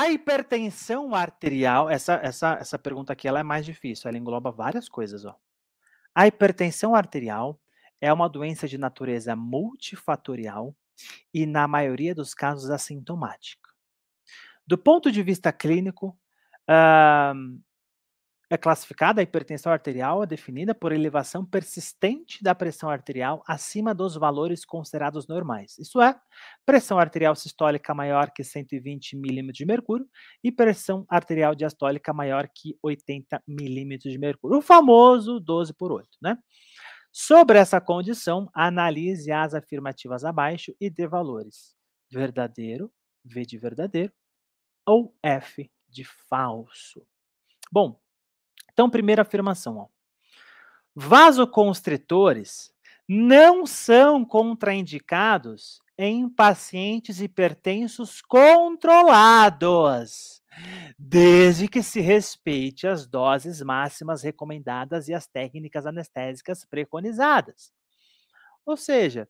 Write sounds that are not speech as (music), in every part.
A hipertensão arterial, essa, essa, essa pergunta aqui ela é mais difícil, ela engloba várias coisas. Ó. A hipertensão arterial é uma doença de natureza multifatorial e, na maioria dos casos, assintomática. Do ponto de vista clínico, uh, é classificada a hipertensão arterial é definida por elevação persistente da pressão arterial acima dos valores considerados normais. Isso é, pressão arterial sistólica maior que 120 milímetros de mercúrio e pressão arterial diastólica maior que 80 milímetros de mercúrio. O famoso 12 por 8, né? Sobre essa condição, analise as afirmativas abaixo e dê valores. Verdadeiro, V de verdadeiro, ou F de falso. Bom, então, primeira afirmação. Ó. Vasoconstritores não são contraindicados em pacientes hipertensos controlados, desde que se respeite as doses máximas recomendadas e as técnicas anestésicas preconizadas. Ou seja,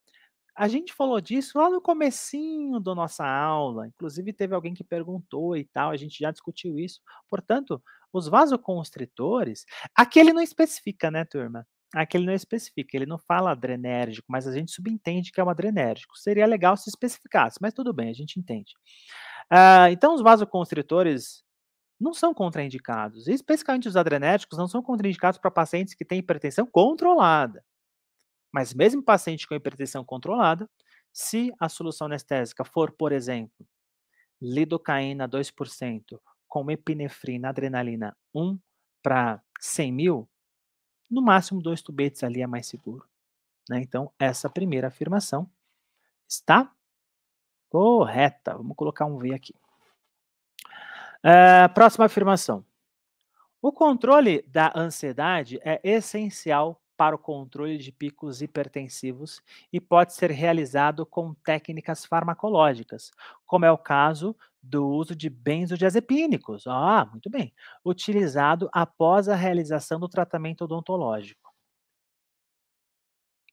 a gente falou disso lá no comecinho da nossa aula, inclusive teve alguém que perguntou e tal, a gente já discutiu isso. Portanto, os vasoconstritores, aqui ele não especifica, né, turma? Aqui ele não especifica, ele não fala adrenérgico, mas a gente subentende que é um adrenérgico. Seria legal se especificasse, mas tudo bem, a gente entende. Uh, então, os vasoconstritores não são contraindicados, especificamente os adrenérgicos não são contraindicados para pacientes que têm hipertensão controlada. Mas mesmo paciente com hipertensão controlada, se a solução anestésica for, por exemplo, lidocaína 2%, com epinefrina, adrenalina 1 para 100 mil, no máximo dois tubetes ali é mais seguro. Né? Então, essa primeira afirmação está correta. Vamos colocar um V aqui. É, próxima afirmação. O controle da ansiedade é essencial para o controle de picos hipertensivos e pode ser realizado com técnicas farmacológicas, como é o caso do uso de benzodiazepínicos. Ah, muito bem. Utilizado após a realização do tratamento odontológico.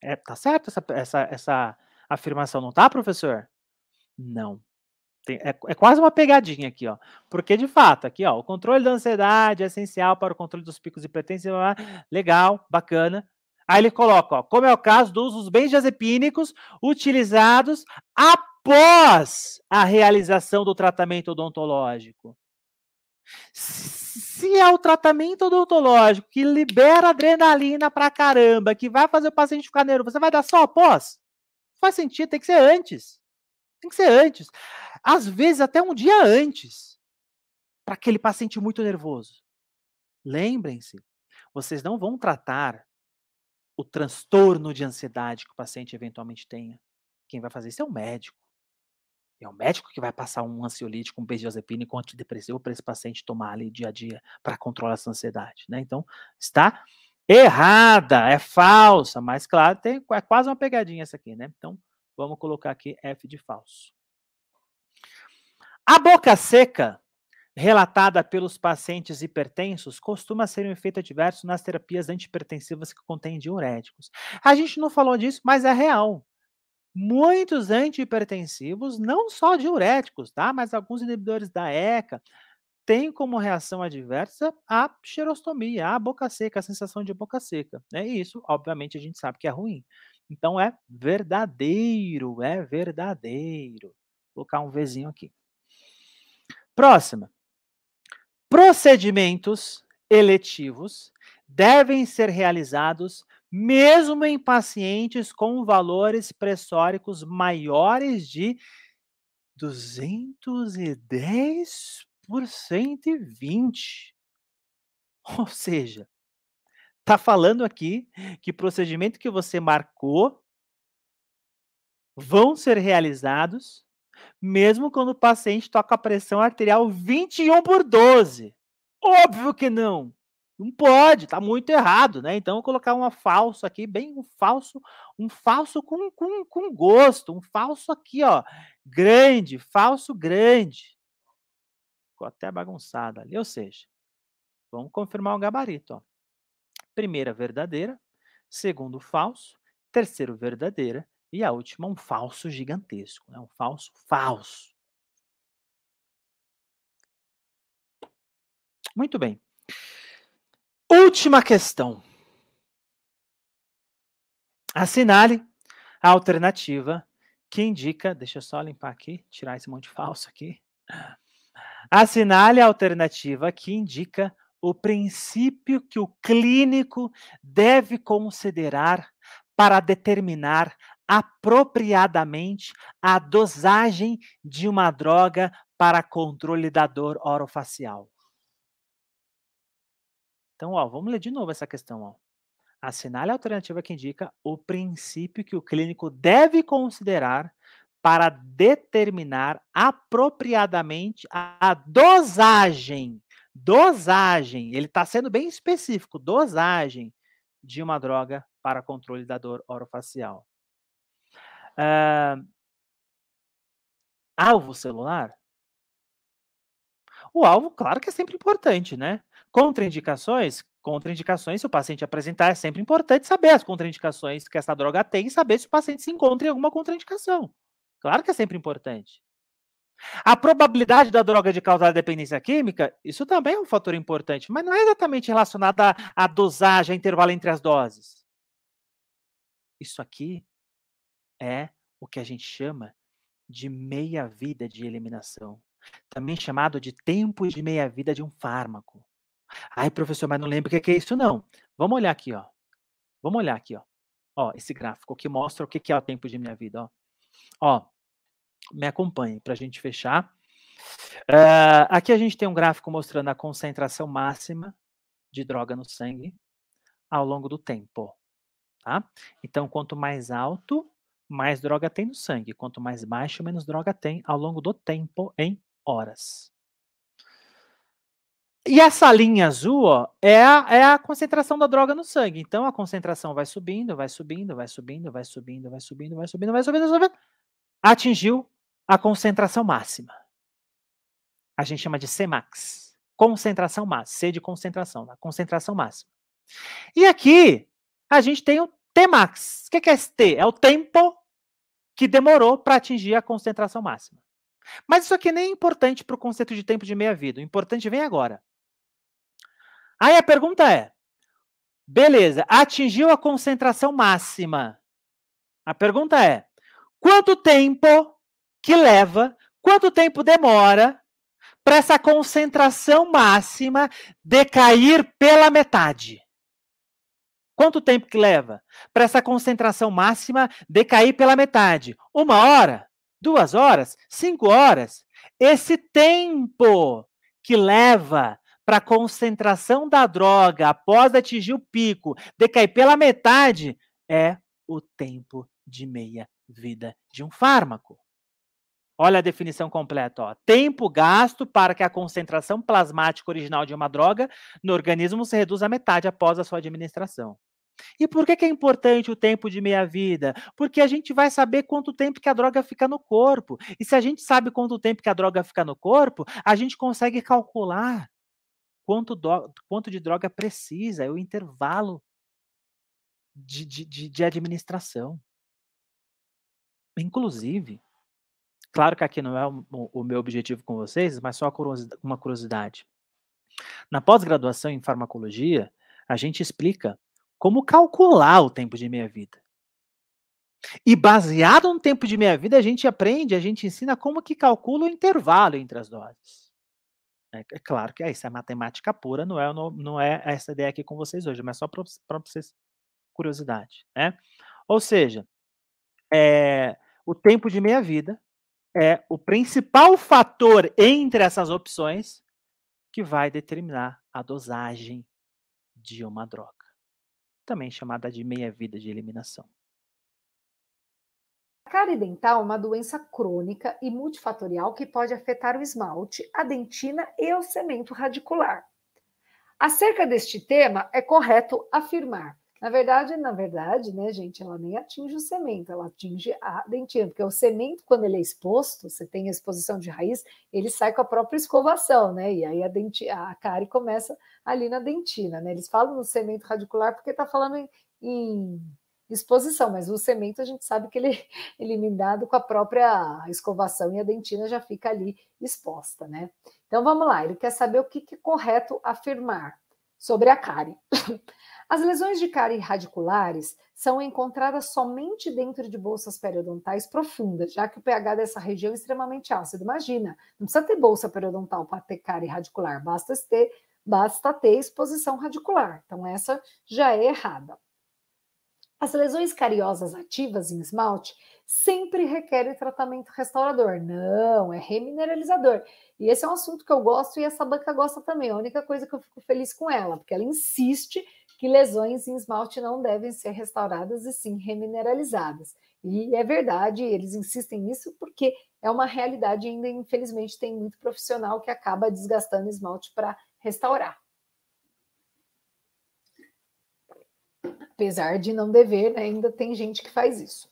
É, tá certo essa, essa, essa afirmação, não tá, professor? Não. Tem, é, é, quase uma pegadinha aqui, ó. Porque, de fato, aqui, ó, o controle da ansiedade é essencial para o controle dos picos hipertensivos. Legal, bacana. Aí ele coloca, ó, como é o caso dos benzodiazepínicos utilizados após após a realização do tratamento odontológico. Se é o tratamento odontológico que libera adrenalina pra caramba, que vai fazer o paciente ficar nervoso, você vai dar só após? Não faz sentido, tem que ser antes. Tem que ser antes. Às vezes, até um dia antes, para aquele paciente muito nervoso. Lembrem-se, vocês não vão tratar o transtorno de ansiedade que o paciente eventualmente tenha. Quem vai fazer isso é o médico. É o médico que vai passar um ansiolítico, um benzodiazepina e um antidepressivo para esse paciente tomar ali dia a dia para controlar essa ansiedade, né? Então, está errada, é falsa, mas claro, tem, é quase uma pegadinha essa aqui, né? Então, vamos colocar aqui F de falso. A boca seca, relatada pelos pacientes hipertensos, costuma ser um efeito adverso nas terapias antipertensivas que contêm diuréticos. A gente não falou disso, mas é real muitos antihipertensivos, não só diuréticos, tá? Mas alguns inibidores da ECA têm como reação adversa a xerostomia, a boca seca, a sensação de boca seca. Né? E isso, obviamente, a gente sabe que é ruim. Então é verdadeiro, é verdadeiro. Vou colocar um Vzinho aqui. Próxima. Procedimentos eletivos devem ser realizados mesmo em pacientes com valores pressóricos maiores de 210 por 120. Ou seja, tá falando aqui que procedimento que você marcou vão ser realizados mesmo quando o paciente toca a pressão arterial 21 por 12. Óbvio que não. Não pode, tá muito errado, né? Então, colocar uma falso aqui, bem um falso, um falso com, com, com gosto, um falso aqui, ó, grande, falso grande. Ficou até bagunçado ali, ou seja, vamos confirmar o gabarito, ó. Primeira verdadeira, segundo falso, terceiro verdadeira e a última um falso gigantesco, né? Um falso falso. Muito bem. Última questão. Assinale a alternativa que indica. Deixa eu só limpar aqui, tirar esse monte falso aqui. Assinale a alternativa que indica o princípio que o clínico deve considerar para determinar apropriadamente a dosagem de uma droga para controle da dor orofacial. Então, ó, vamos ler de novo essa questão. Ó. Assinale a alternativa que indica o princípio que o clínico deve considerar para determinar apropriadamente a dosagem. Dosagem, ele está sendo bem específico, dosagem de uma droga para controle da dor orofacial. Uh, alvo celular? O alvo, claro que é sempre importante, né? Contraindicações? Contraindicações, se o paciente apresentar, é sempre importante saber as contraindicações que essa droga tem e saber se o paciente se encontra em alguma contraindicação. Claro que é sempre importante. A probabilidade da droga de causar dependência química, isso também é um fator importante, mas não é exatamente relacionado à dosagem, a intervalo entre as doses. Isso aqui é o que a gente chama de meia-vida de eliminação, também chamado de tempo de meia-vida de um fármaco. Ai, professor, mas não lembro o que, é isso, não. Vamos olhar aqui, ó. Vamos olhar aqui, ó. Ó, esse gráfico que mostra o que, que é o tempo de minha vida, ó. Ó, me acompanhe para a gente fechar. Uh, aqui a gente tem um gráfico mostrando a concentração máxima de droga no sangue ao longo do tempo. Tá? Então, quanto mais alto, mais droga tem no sangue. Quanto mais baixo, menos droga tem ao longo do tempo em horas. E essa linha azul ó, é, a, é a concentração da droga no sangue. Então a concentração vai subindo, vai subindo, vai subindo, vai subindo, vai subindo, vai subindo, vai subindo, vai subindo. Atingiu a concentração máxima. A gente chama de Cmax. Concentração máxima, C de concentração, né? concentração máxima. E aqui a gente tem o Tmax. O que é esse T? É o tempo que demorou para atingir a concentração máxima. Mas isso aqui nem é importante para o conceito de tempo de meia-vida. O importante vem agora. Aí a pergunta é: beleza, atingiu a concentração máxima. A pergunta é: quanto tempo que leva, quanto tempo demora para essa concentração máxima decair pela metade? Quanto tempo que leva para essa concentração máxima decair pela metade? Uma hora? Duas horas? Cinco horas? Esse tempo que leva para a concentração da droga após atingir o pico decair pela metade é o tempo de meia vida de um fármaco. Olha a definição completa. Ó. Tempo gasto para que a concentração plasmática original de uma droga no organismo se reduza à metade após a sua administração. E por que, que é importante o tempo de meia-vida? Porque a gente vai saber quanto tempo que a droga fica no corpo. E se a gente sabe quanto tempo que a droga fica no corpo, a gente consegue calcular quanto, do, quanto de droga precisa, é o intervalo de, de, de administração. Inclusive, claro que aqui não é o, o meu objetivo com vocês, mas só uma curiosidade. Na pós-graduação em farmacologia, a gente explica como calcular o tempo de meia-vida. E baseado no tempo de meia-vida, a gente aprende, a gente ensina como que calcula o intervalo entre as doses. É, é claro que é isso, é matemática pura, não é, não, não é essa ideia aqui com vocês hoje, mas só para vocês, curiosidade, né? Ou seja, é, o tempo de meia-vida é o principal fator entre essas opções que vai determinar a dosagem de uma droga, também chamada de meia-vida de eliminação cárie dental é uma doença crônica e multifatorial que pode afetar o esmalte, a dentina e o cemento radicular. Acerca deste tema, é correto afirmar. Na verdade, na verdade, né, gente, ela nem atinge o cemento, ela atinge a dentina, porque o cemento, quando ele é exposto, você tem a exposição de raiz, ele sai com a própria escovação, né? E aí a, denti, a cárie começa ali na dentina, né? Eles falam no cemento radicular porque está falando em, em exposição, mas o cimento a gente sabe que ele é (laughs) eliminado com a própria escovação e a dentina já fica ali exposta, né? Então vamos lá, ele quer saber o que, é correto afirmar sobre a cárie. (coughs) As lesões de cárie radiculares são encontradas somente dentro de bolsas periodontais profundas, já que o pH dessa região é extremamente ácido. Imagina, não precisa ter bolsa periodontal para ter cárie radicular, basta ter, basta ter exposição radicular. Então essa já é errada. As lesões cariosas ativas em esmalte sempre requerem tratamento restaurador. Não, é remineralizador. E esse é um assunto que eu gosto e essa banca gosta também. A única coisa que eu fico feliz com ela, porque ela insiste que lesões em esmalte não devem ser restauradas e sim remineralizadas. E é verdade, eles insistem nisso porque é uma realidade ainda, infelizmente, tem muito profissional que acaba desgastando esmalte para restaurar. Apesar de não dever, né, ainda tem gente que faz isso.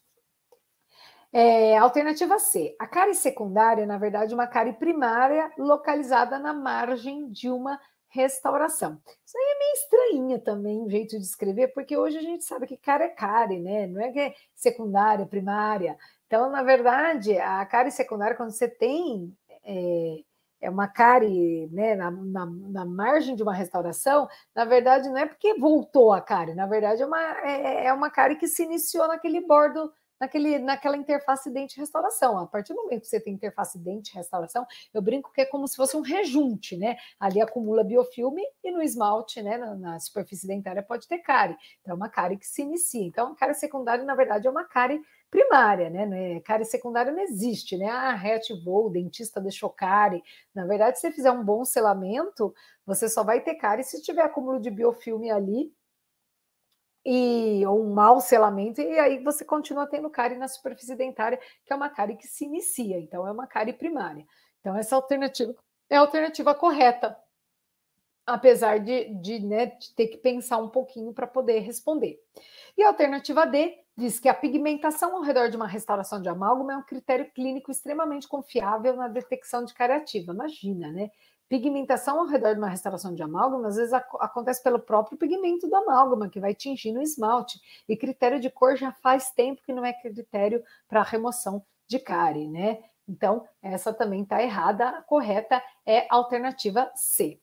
É, alternativa C. A cárie secundária é, na verdade, uma cárie primária localizada na margem de uma restauração. Isso aí é meio estranhinha também, o jeito de escrever, porque hoje a gente sabe que cárie é cárie, né? Não é que é secundária, primária. Então, na verdade, a cárie secundária, quando você tem é, é uma cárie né, na, na, na, margem de uma restauração, na verdade não é porque voltou a cárie, na verdade é uma, é, é uma cárie que se iniciou naquele bordo, naquele, naquela interface dente-restauração. A partir do momento que você tem interface dente-restauração, eu brinco que é como se fosse um rejunte, né? Ali acumula biofilme e no esmalte, né, na, na superfície dentária pode ter cárie. Então é uma cárie que se inicia. Então é a cárie secundária, na verdade, é uma cárie primária, né? É, cárie secundária não existe, né? Ah, reativou, o dentista deixou cárie. Na verdade, se você fizer um bom selamento, você só vai ter cárie se tiver acúmulo de biofilme ali e ou um mau selamento, e aí você continua tendo cárie na superfície dentária, que é uma cárie que se inicia, então é uma cárie primária. Então, essa alternativa é a alternativa correta, apesar de, de, né, de ter que pensar um pouquinho para poder responder. E a alternativa D diz que a pigmentação ao redor de uma restauração de amálgama é um critério clínico extremamente confiável na detecção de cariativa. Imagina, né? Pigmentação ao redor de uma restauração de amálgama, às vezes ac acontece pelo próprio pigmento do amálgama, que vai tingindo o esmalte. E critério de cor já faz tempo que não é critério para remoção de cárie, né? Então, essa também está errada. A correta é a alternativa C.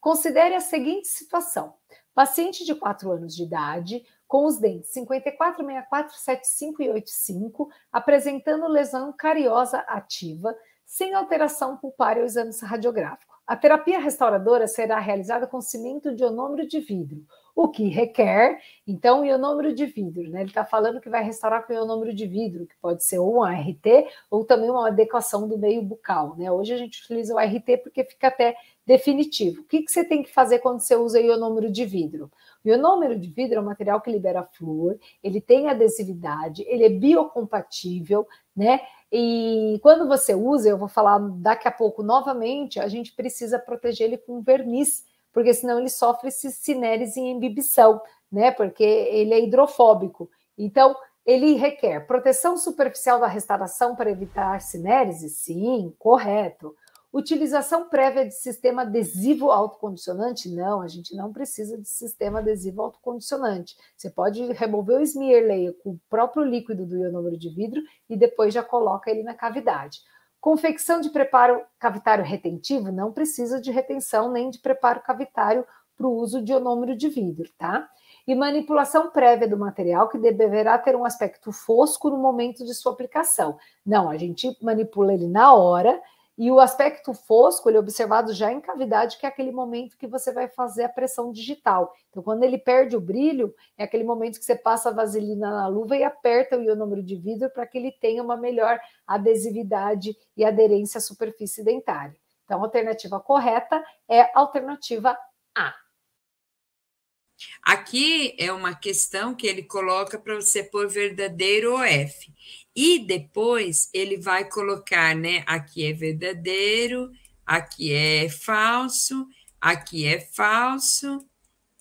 Considere a seguinte situação: paciente de 4 anos de idade, com os dentes 54,64,75, e 85, apresentando lesão cariosa ativa, sem alteração pulpar ou exame radiográfico. A terapia restauradora será realizada com cimento de ionômero de vidro, o que requer, então, ionômero de vidro, né? Ele está falando que vai restaurar com ionômero de vidro, que pode ser ou um ART ou também uma adequação do meio bucal, né? Hoje a gente utiliza o ART porque fica até definitivo. O que, que você tem que fazer quando você usa ionômero de vidro? número de vidro é um material que libera flúor, ele tem adesividade, ele é biocompatível, né? E quando você usa, eu vou falar daqui a pouco novamente, a gente precisa proteger ele com verniz, porque senão ele sofre sinérese e imbibição, né? Porque ele é hidrofóbico. Então, ele requer proteção superficial da restauração para evitar sinérese, Sim, correto Utilização prévia de sistema adesivo autocondicionante? Não, a gente não precisa de sistema adesivo autocondicionante. Você pode remover o Smearley com o próprio líquido do ionômero de vidro e depois já coloca ele na cavidade. Confecção de preparo cavitário retentivo? Não precisa de retenção nem de preparo cavitário para o uso de ionômero de vidro, tá? E manipulação prévia do material, que deverá ter um aspecto fosco no momento de sua aplicação. Não, a gente manipula ele na hora e o aspecto fosco, ele é observado já em cavidade, que é aquele momento que você vai fazer a pressão digital. Então, quando ele perde o brilho, é aquele momento que você passa a vaselina na luva e aperta o ionômero de vidro para que ele tenha uma melhor adesividade e aderência à superfície dentária. Então, a alternativa correta é a alternativa A. Aqui é uma questão que ele coloca para você pôr verdadeiro ou F. E depois ele vai colocar, né? Aqui é verdadeiro, aqui é falso, aqui é falso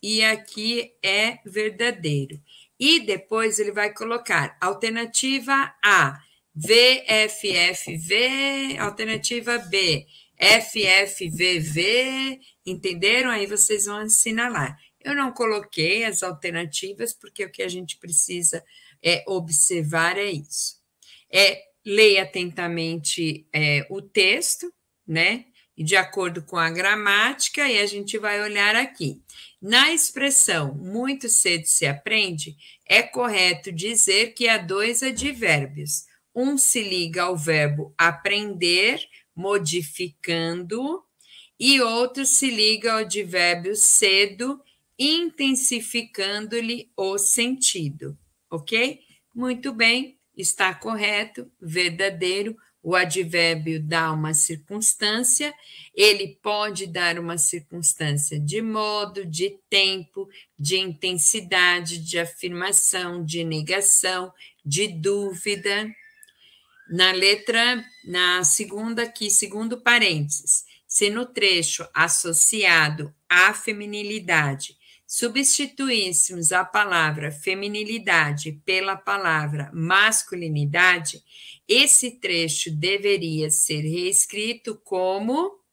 e aqui é verdadeiro. E depois ele vai colocar alternativa A, VFFV, alternativa B, FFVV, entenderam? Aí vocês vão assinalar. Eu não coloquei as alternativas, porque o que a gente precisa é observar é isso. É leia atentamente é, o texto, né? E de acordo com a gramática, e a gente vai olhar aqui. Na expressão muito cedo se aprende, é correto dizer que há dois advérbios. Um se liga ao verbo aprender, modificando, e outro se liga ao advérbio cedo, intensificando-lhe o sentido, ok? Muito bem, está correto, verdadeiro. O advérbio dá uma circunstância, ele pode dar uma circunstância de modo, de tempo, de intensidade, de afirmação, de negação, de dúvida. Na letra, na segunda aqui, segundo parênteses, se no trecho associado à feminilidade substituíssemos a palavra feminilidade pela palavra masculinidade, esse trecho deveria ser reescrito como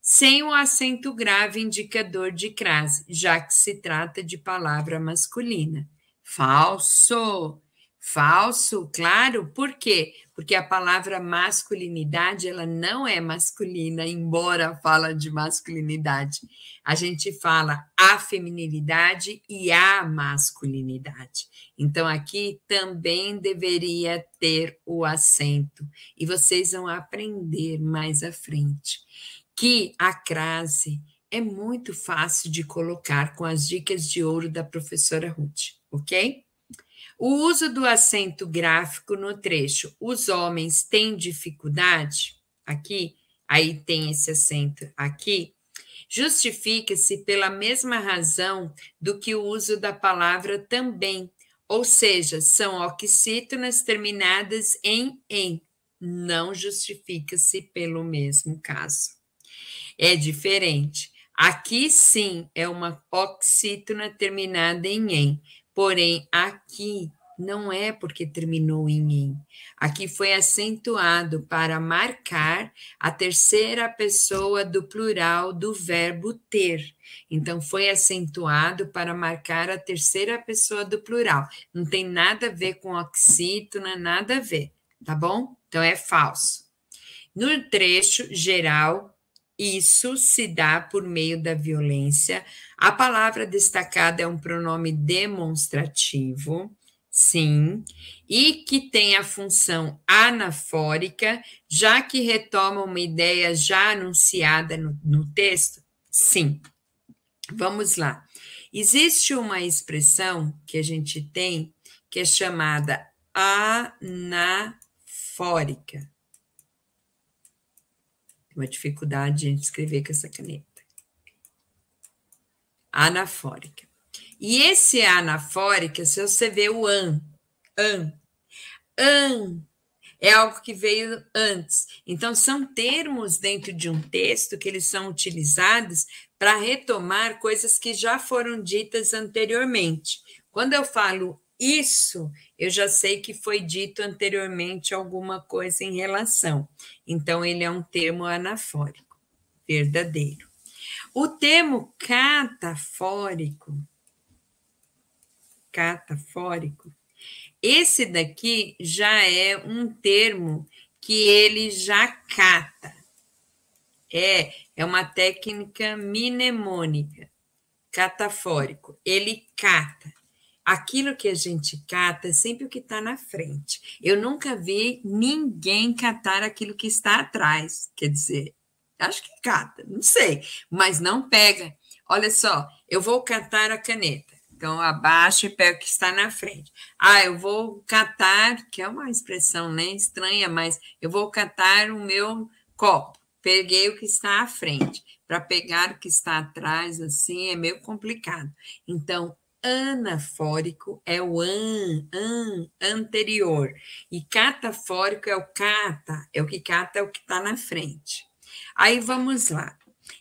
sem o um acento grave indicador de crase, já que se trata de palavra masculina. Falso. Falso, claro, por quê? porque a palavra masculinidade ela não é masculina, embora fala de masculinidade. A gente fala a feminilidade e a masculinidade. Então aqui também deveria ter o acento e vocês vão aprender mais à frente que a crase é muito fácil de colocar com as dicas de ouro da professora Ruth, ok? O uso do acento gráfico no trecho. Os homens têm dificuldade aqui, aí tem esse acento aqui. Justifica-se pela mesma razão do que o uso da palavra também, ou seja, são oxítonas terminadas em em. Não justifica-se pelo mesmo caso. É diferente. Aqui sim é uma oxítona terminada em em, Porém, aqui não é porque terminou em em. Aqui foi acentuado para marcar a terceira pessoa do plural do verbo ter. Então, foi acentuado para marcar a terceira pessoa do plural. Não tem nada a ver com oxítona, é nada a ver, tá bom? Então, é falso. No trecho geral, isso se dá por meio da violência. A palavra destacada é um pronome demonstrativo, sim, e que tem a função anafórica, já que retoma uma ideia já anunciada no, no texto? Sim. Vamos lá. Existe uma expressão que a gente tem que é chamada anafórica. Uma dificuldade em escrever com essa caneta. Anafórica. E esse anafórica, se você vê o an, an, an, é algo que veio antes. Então, são termos dentro de um texto que eles são utilizados para retomar coisas que já foram ditas anteriormente. Quando eu falo isso eu já sei que foi dito anteriormente alguma coisa em relação. Então, ele é um termo anafórico, verdadeiro. O termo catafórico, catafórico, esse daqui já é um termo que ele já cata. É, é uma técnica mnemônica, catafórico. Ele cata aquilo que a gente cata é sempre o que está na frente. Eu nunca vi ninguém catar aquilo que está atrás. Quer dizer, acho que cata, não sei, mas não pega. Olha só, eu vou catar a caneta. Então, abaixo e pega o que está na frente. Ah, eu vou catar, que é uma expressão né, estranha, mas eu vou catar o meu copo. Peguei o que está à frente. Para pegar o que está atrás, assim, é meio complicado. Então, anafórico é o an, an, anterior. E catafórico é o cata, é o que cata, é o que está na frente. Aí vamos lá.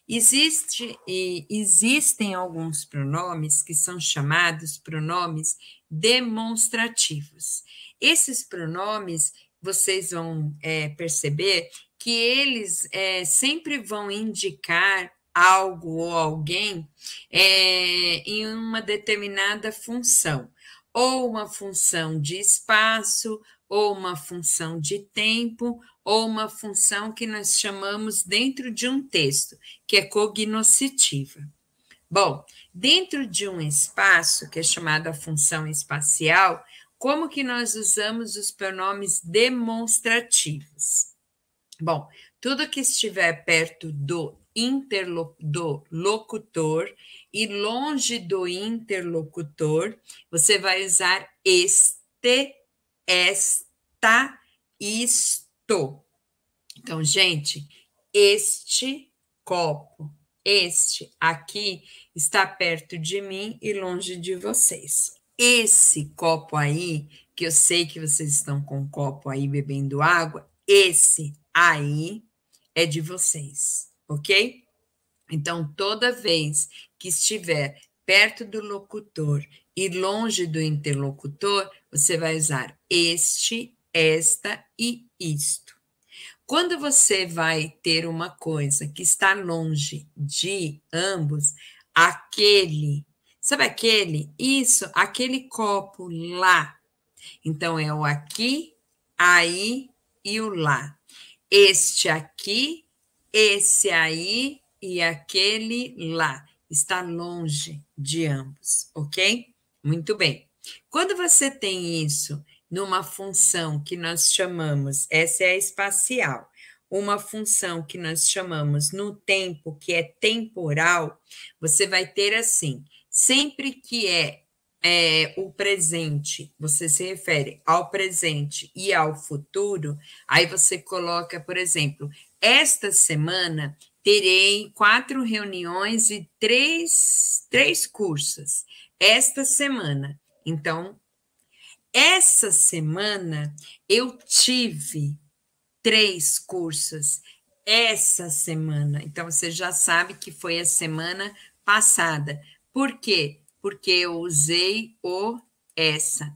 Existe, e existem alguns pronomes que são chamados pronomes demonstrativos. Esses pronomes, vocês vão é, perceber que eles é, sempre vão indicar algo ou alguém é, em uma determinada função, ou uma função de espaço, ou uma função de tempo, ou uma função que nós chamamos dentro de um texto, que é cognoscitiva. Bom, dentro de um espaço, que é chamada função espacial, como que nós usamos os pronomes demonstrativos? Bom, tudo que estiver perto do interlocutor e longe do interlocutor, você vai usar este, esta, isto. Então, gente, este copo, este aqui está perto de mim e longe de vocês. Esse copo aí, que eu sei que vocês estão com um copo aí bebendo água, esse aí é de vocês ok? Então, toda vez que estiver perto do locutor e longe do interlocutor, você vai usar este, esta e isto. Quando você vai ter uma coisa que está longe de ambos, aquele, sabe aquele? Isso, aquele copo lá. Então é o aqui, aí e o lá. Este aqui, esse aí e aquele lá. Está longe de ambos, ok? Muito bem. Quando você tem isso numa função que nós chamamos, essa é a espacial, uma função que nós chamamos no tempo, que é temporal, você vai ter assim: sempre que é é, o presente, você se refere ao presente e ao futuro, aí você coloca, por exemplo, esta semana terei quatro reuniões e três, três cursos. Esta semana. Então, essa semana eu tive três cursos. Essa semana. Então, você já sabe que foi a semana passada. Por quê? porque eu usei o essa.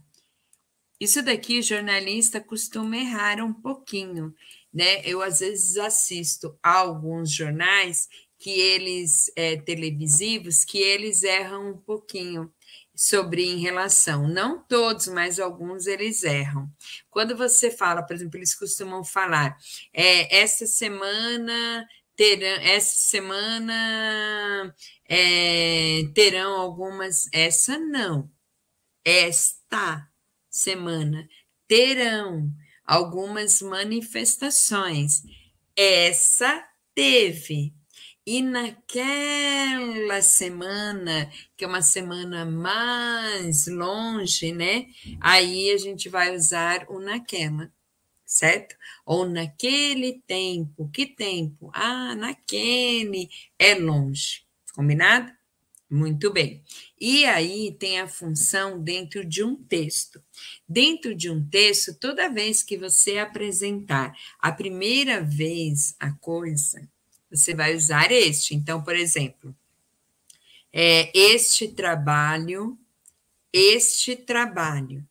Isso daqui, jornalista costuma errar um pouquinho, né? Eu às vezes assisto a alguns jornais que eles é, televisivos que eles erram um pouquinho sobre em relação. Não todos, mas alguns eles erram. Quando você fala, por exemplo, eles costumam falar, é, essa semana ter, essa semana é, terão algumas, essa não, esta semana terão algumas manifestações. Essa teve. E naquela semana, que é uma semana mais longe, né? Aí a gente vai usar o naquela certo? Ou naquele tempo. Que tempo? Ah, naquele. É longe. Combinado? Muito bem. E aí tem a função dentro de um texto. Dentro de um texto, toda vez que você apresentar a primeira vez a coisa, você vai usar este. Então, por exemplo, é, este trabalho, este trabalho.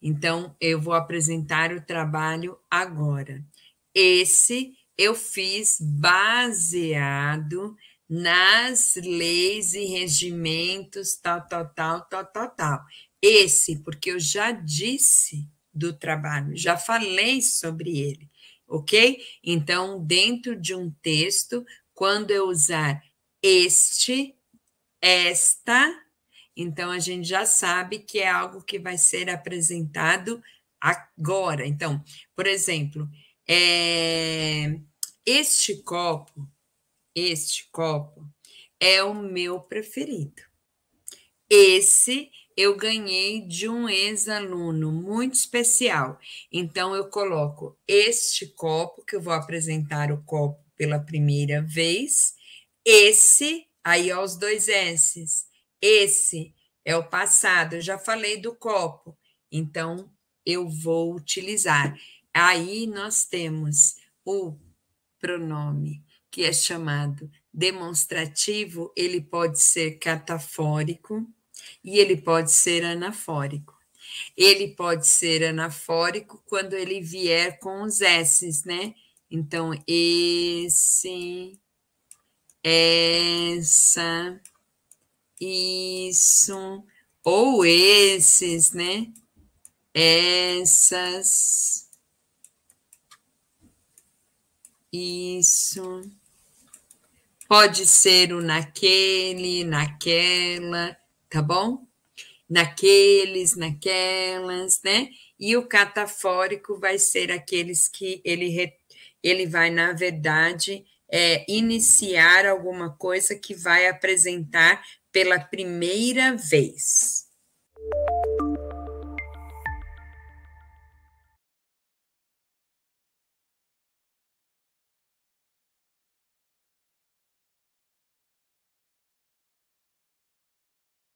Então, eu vou apresentar o trabalho agora. Esse eu fiz baseado nas leis e regimentos, tal, tal, tal, tal, tal, tal. Esse, porque eu já disse do trabalho, já falei sobre ele, ok? Então, dentro de um texto, quando eu usar este, esta, então, a gente já sabe que é algo que vai ser apresentado agora. Então, por exemplo, é, este copo, este copo é o meu preferido. Esse eu ganhei de um ex-aluno muito especial. Então, eu coloco este copo, que eu vou apresentar o copo pela primeira vez, esse, aí ó, os dois S's, esse é o passado, eu já falei do copo, então eu vou utilizar. Aí nós temos o pronome, que é chamado demonstrativo, ele pode ser catafórico e ele pode ser anafórico. Ele pode ser anafórico quando ele vier com os s's, né? Então, esse, essa, isso, ou esses, né? Essas, isso. Pode ser o naquele, naquela, tá bom? Naqueles, naquelas, né? E o catafórico vai ser aqueles que ele, ele vai, na verdade, é, iniciar alguma coisa que vai apresentar pela primeira vez.